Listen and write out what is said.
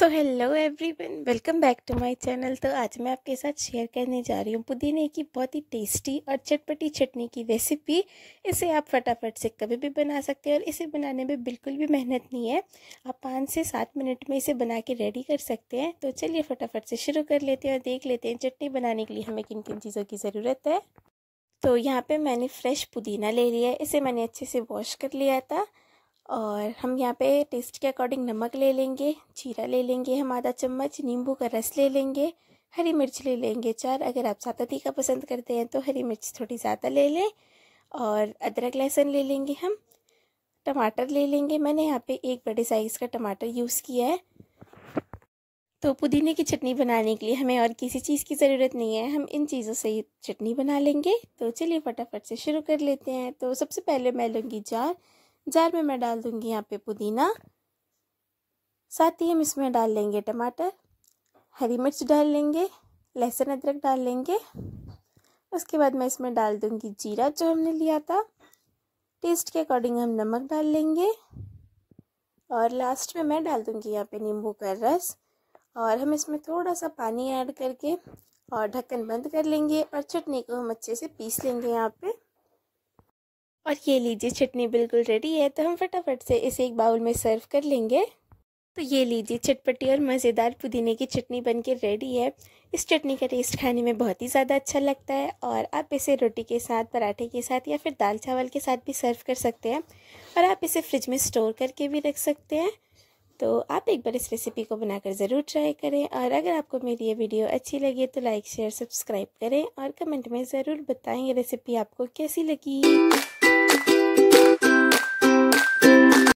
so hello everyone welcome back to my channel तो आज मैं आपके साथ शेयर करने जा रही हूँ पुदीने की बहुत ही टेस्टी और चटपटी चटनी की रेसिपी इसे आप फटाफट से कभी भी बना सकते हैं और इसे बनाने में बिल्कुल भी मेहनत नहीं है आप पाँच से सात मिनट में इसे बना के रेडी कर सकते हैं तो चलिए फटाफट से शुरू कर लेते हैं और देख लेते हैं चटनी बनाने के लिए हमें किन किन चीज़ों की ज़रूरत है तो यहाँ पर मैंने फ्रेश पुदीना ले लिया है इसे मैंने अच्छे से वॉश कर लिया था और हम यहाँ पे टेस्ट के अकॉर्डिंग नमक ले लेंगे जीरा ले लेंगे हम आधा चम्मच नींबू का रस ले लेंगे हरी मिर्च ले लेंगे चार अगर आप सादा तीखा पसंद करते हैं तो हरी मिर्च थोड़ी ज़्यादा ले लें और अदरक लहसुन ले लेंगे हम टमाटर ले लेंगे मैंने यहाँ पे एक बड़े साइज़ का टमाटर यूज़ किया है तो पुदीने की चटनी बनाने के लिए हमें और किसी चीज़ की ज़रूरत नहीं है हम इन चीज़ों से ही चटनी बना लेंगे तो चलिए फटाफट से शुरू कर लेते हैं तो सबसे पहले मैं लूँगी जार जार में मैं डाल दूंगी यहाँ पे पुदीना साथ ही हम इसमें डाल लेंगे टमाटर हरी मिर्च डाल लेंगे लहसुन अदरक डाल लेंगे उसके बाद मैं इसमें डाल दूंगी जीरा जो हमने लिया था टेस्ट के अकॉर्डिंग हम नमक डाल लेंगे और लास्ट में मैं डाल दूंगी यहाँ पे नींबू का रस और हम इसमें थोड़ा सा पानी ऐड करके और ढक्कन बंद कर लेंगे और चटनी को हम अच्छे से पीस लेंगे यहाँ पे और ये लीजिए चटनी बिल्कुल रेडी है तो हम फटाफट से इसे एक बाउल में सर्व कर लेंगे तो ये लीजिए चटपटी और मज़ेदार पुदीने की चटनी बनके रेडी है इस चटनी का टेस्ट खाने में बहुत ही ज़्यादा अच्छा लगता है और आप इसे रोटी के साथ पराठे के साथ या फिर दाल चावल के साथ भी सर्व कर सकते हैं और आप इसे फ्रिज में स्टोर करके भी रख सकते हैं तो आप एक बार इस रेसिपी को बनाकर ज़रूर ट्राई करें और अगर आपको मेरी ये वीडियो अच्छी लगी तो लाइक शेयर सब्सक्राइब करें और कमेंट में ज़रूर बताएँ ये रेसिपी आपको कैसी लगी